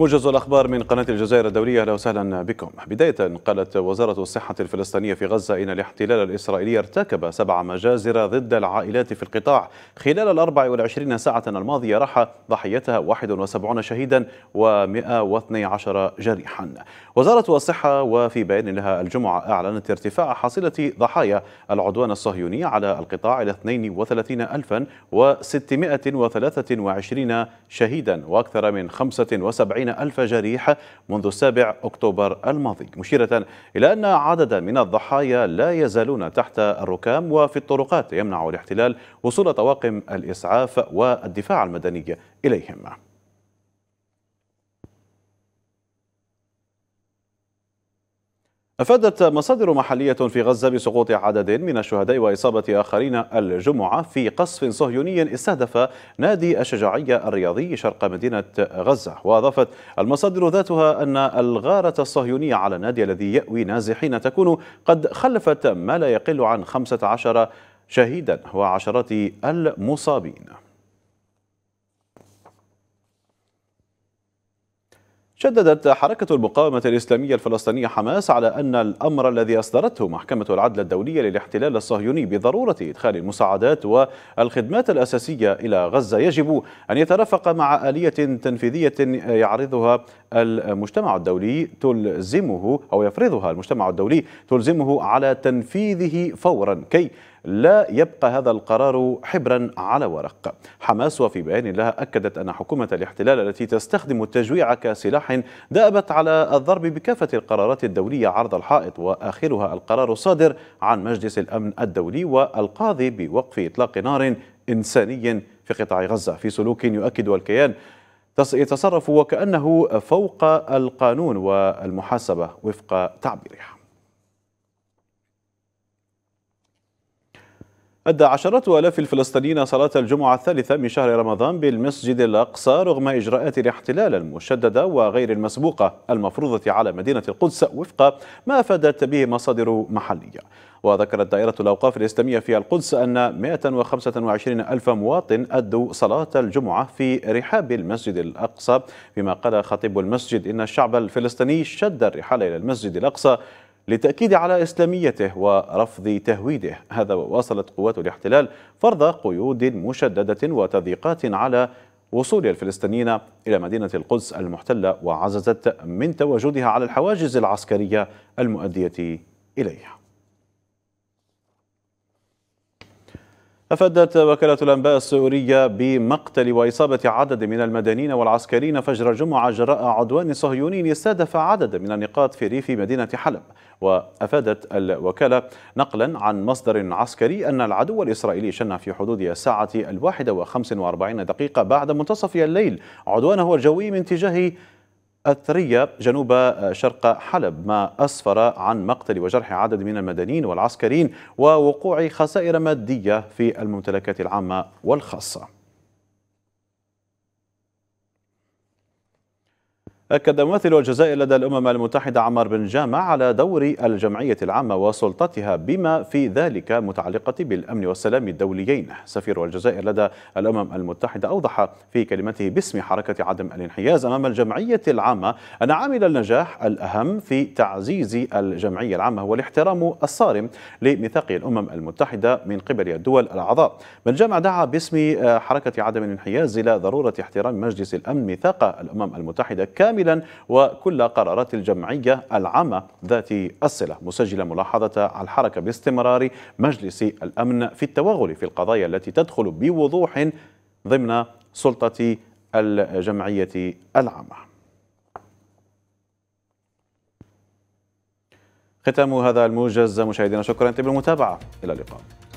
موجز الأخبار من قناة الجزائر الدولية أهلا وسهلا بكم بداية قالت وزارة الصحة الفلسطينية في غزة إن الاحتلال الإسرائيلي ارتكب سبع مجازر ضد العائلات في القطاع خلال الأربع والعشرين ساعة الماضية راح ضحيتها 71 شهيدا و112 جريحا وزارة الصحة وفي بيان لها الجمعة أعلنت ارتفاع حصيلة ضحايا العدوان الصهيوني على القطاع إلى 32623 شهيدا وأكثر من 75 وسبعين ألف جريح منذ السابع أكتوبر الماضي مشيرة إلى أن عددا من الضحايا لا يزالون تحت الركام وفي الطرقات يمنع الاحتلال وصول طواقم الإسعاف والدفاع المدني إليهم أفادت مصادر محلية في غزة بسقوط عدد من الشهداء وإصابة آخرين الجمعة في قصف صهيوني استهدف نادي الشجاعية الرياضي شرق مدينة غزة وأضافت المصادر ذاتها أن الغارة الصهيونية على النادي الذي يأوي نازحين تكون قد خلفت ما لا يقل عن 15 شهيدا وعشرات المصابين شددت حركة المقاومة الإسلامية الفلسطينية حماس على أن الأمر الذي أصدرته محكمة العدل الدولية للاحتلال الصهيوني بضرورة إدخال المساعدات والخدمات الأساسية إلى غزة يجب أن يترافق مع آلية تنفيذية يعرضها المجتمع الدولي تلزمه أو يفرضها المجتمع الدولي تلزمه على تنفيذه فورا كي لا يبقى هذا القرار حبرا على ورق حماس وفي بيان لها أكدت أن حكومة الاحتلال التي تستخدم التجويع كسلاح دأبت على الضرب بكافة القرارات الدولية عرض الحائط وآخرها القرار الصادر عن مجلس الأمن الدولي والقاضي بوقف إطلاق نار إنساني في قطاع غزة في سلوك يؤكد الكيان يتصرف وكأنه فوق القانون والمحاسبة وفق تعبيرها أدى عشرات آلاف الفلسطينيين صلاة الجمعة الثالثة من شهر رمضان بالمسجد الأقصى رغم إجراءات الاحتلال المشددة وغير المسبوقة المفروضة على مدينة القدس وفق ما أفادت به مصادر محلية وذكرت دائرة الأوقاف الإسلامية في القدس أن 125 ألف مواطن أدوا صلاة الجمعة في رحاب المسجد الأقصى بما قال خطيب المسجد إن الشعب الفلسطيني شد الرحال إلى المسجد الأقصى للتأكيد على إسلاميته ورفض تهويده هذا وواصلت قوات الاحتلال فرض قيود مشددة وتضييقات على وصول الفلسطينيين إلى مدينة القدس المحتلة وعززت من تواجدها على الحواجز العسكرية المؤدية إليها أفادت وكالة الأنباء السورية بمقتل وإصابة عدد من المدنيين والعسكريين فجر الجمعة جراء عدوان صهيوني استهدف عدد من النقاط في ريف مدينة حلب وأفادت الوكالة نقلا عن مصدر عسكري أن العدو الإسرائيلي شن في حدود الساعة الواحدة وخمس وأربعين دقيقة بعد منتصف الليل عدوانه الجوي من اتجاه الثرية جنوب شرق حلب ما أسفر عن مقتل وجرح عدد من المدنيين والعسكريين ووقوع خسائر مادية في الممتلكات العامة والخاصة أكد ممثل الجزائر لدى الأمم المتحدة عمار بن جامع على دور الجمعية العامة وسلطتها بما في ذلك متعلقة بالأمن والسلام الدوليين سفير الجزائر لدى الأمم المتحدة أوضح في كلمته باسم حركة عدم الانحياز أمام الجمعية العامة أن عامل النجاح الأهم في تعزيز الجمعية العامة هو الاحترام الصارم لميثاق الأمم المتحدة من قبل الدول الأعضاء بن جامع دعا باسم حركة عدم الانحياز إلى ضرورة احترام مجلس الأمن ميثاق الأمم المتحدة كامل كاملا وكل قرارات الجمعية العامة ذات الصلة مسجلة ملاحظة الحركة باستمرار مجلس الأمن في التوغل في القضايا التي تدخل بوضوح ضمن سلطة الجمعية العامة ختام هذا الموجز مشاهدينا شكرا لكم المتابعة إلى اللقاء